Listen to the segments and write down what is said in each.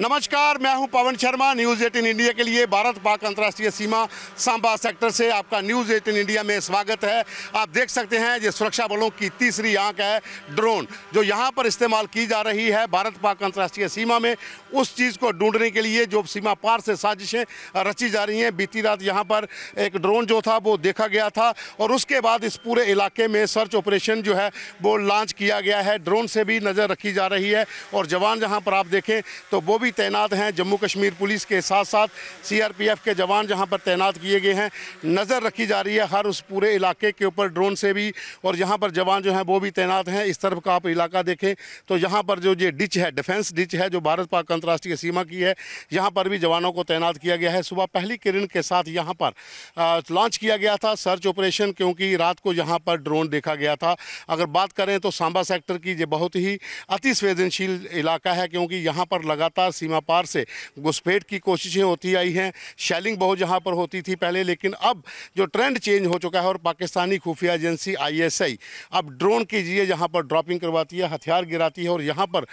नमस्कार मैं हूं Pawan Sharma news eighteen India के लिए भारत पाक अंतर्राष्ट्रीय सीमा सांबा सेक्टर से आपका न्यूज़ एटीन इंडिया में स्वागत है आप देख सकते हैं ये सुरक्षा बलों की तीसरी आंख है ड्रोन जो यहां पर इस्तेमाल की जा रही है भारत पाक अंतर्राष्ट्रीय सीमा में उस चीज़ को ढूंढने के लिए जो सीमा पार से साजिशें रची जा रही हैं बीती रात यहाँ पर एक ड्रोन जो था वो देखा गया था और उसके बाद इस पूरे इलाके में सर्च ऑपरेशन जो है वो लॉन्च किया गया है ड्रोन से भी नज़र रखी जा रही है और जवान जहाँ पर आप देखें तो वो भी भी तैनात हैं जम्मू कश्मीर पुलिस के साथ साथ सीआरपीएफ के जवान जहां पर तैनात किए गए हैं नज़र रखी जा रही है हर उस पूरे इलाके के ऊपर ड्रोन से भी और यहां पर जवान जो हैं वो भी तैनात हैं इस तरफ का आप इलाका देखें तो यहाँ पर जो ये डिच है डिफेंस डिच है जो भारत पाक अंतर्राष्ट्रीय सीमा की है यहाँ पर भी जवानों को तैनात किया गया है सुबह पहली किरण के साथ यहाँ पर लॉन्च किया गया था सर्च ऑपरेशन क्योंकि रात को यहाँ पर ड्रोन देखा गया था अगर बात करें तो सांबा सेक्टर की ये बहुत ही अति संवेदनशील इलाका है क्योंकि यहाँ पर लगातार सीमा पार से घुसपैठ की कोशिशें होती आई हैं शेलिंग बहुत जहाँ पर होती थी पहले लेकिन अब जो ट्रेंड चेंज हो चुका है और पाकिस्तानी खुफिया एजेंसी आईएसआई अब ड्रोन के जरिए यहाँ पर ड्रॉपिंग करवाती है हथियार गिराती है और यहाँ पर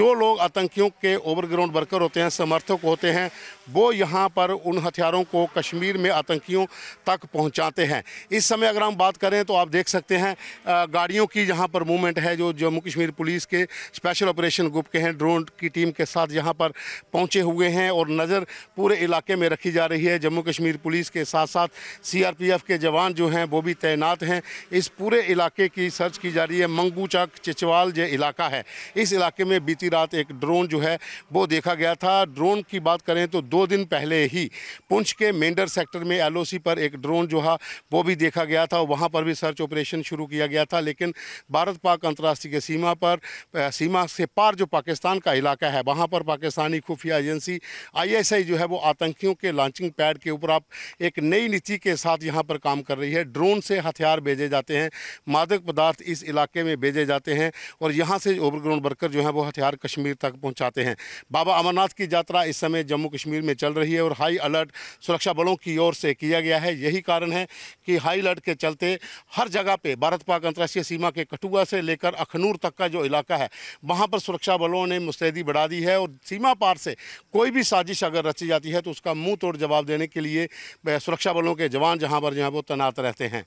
जो लोग आतंकियों के ओवरग्राउंड वर्कर होते हैं समर्थक होते हैं वो यहाँ पर उन हथियारों को कश्मीर में आतंकियों तक पहुँचाते हैं इस समय अगर हम बात करें तो आप देख सकते हैं गाड़ियों की जहाँ पर मूवमेंट है जो जम्मू कश्मीर पुलिस के स्पेशल ऑपरेशन ग्रुप के हैं ड्रोन की टीम के साथ यहाँ पर पहुंचे हुए हैं और नज़र पूरे इलाके में रखी जा रही है जम्मू कश्मीर पुलिस के साथ साथ सीआरपीएफ के जवान जो हैं वो भी तैनात हैं इस पूरे इलाके की सर्च की जा रही है मंगू चक चिचवाल जो इलाका है इस इलाके में बीती रात एक ड्रोन जो है वो देखा गया था ड्रोन की बात करें तो दो दिन पहले ही पुंछ के मेंढर सेक्टर में एल पर एक ड्रोन जो है वो भी देखा गया था वहाँ पर भी सर्च ऑपरेशन शुरू किया गया था लेकिन भारत पाक अंतर्राष्ट्रीय सीमा पर सीमा से पार जो पाकिस्तान का इलाका है वहाँ पर पाकिस्तान पाकिस्तानी खुफिया एजेंसी आईएसआई जो है वो आतंकियों के लॉन्चिंग पैड के ऊपर आप एक नई नीति के साथ यहाँ पर काम कर रही है ड्रोन से हथियार भेजे जाते हैं मादक पदार्थ इस इलाके में भेजे जाते हैं और यहाँ से ओवरग्राउंड वर्कर जो है वो हथियार कश्मीर तक पहुँचाते हैं बाबा अमरनाथ की यात्रा इस समय जम्मू कश्मीर में चल रही है और हाई अलर्ट सुरक्षा बलों की ओर से किया गया है यही कारण है कि हाई अलर्ट के चलते हर जगह पर भारत पाक अंतर्राष्ट्रीय सीमा के कठुआ से लेकर अखनूर तक का जो इलाका है वहाँ पर सुरक्षा बलों ने मुस्तैदी बढ़ा दी है और सीमा सीमा पार से कोई भी साजिश अगर रची जाती है तो उसका मुंह तोड़ जवाब देने के लिए सुरक्षा बलों के जवान जहां पर जो है वो तैनात रहते हैं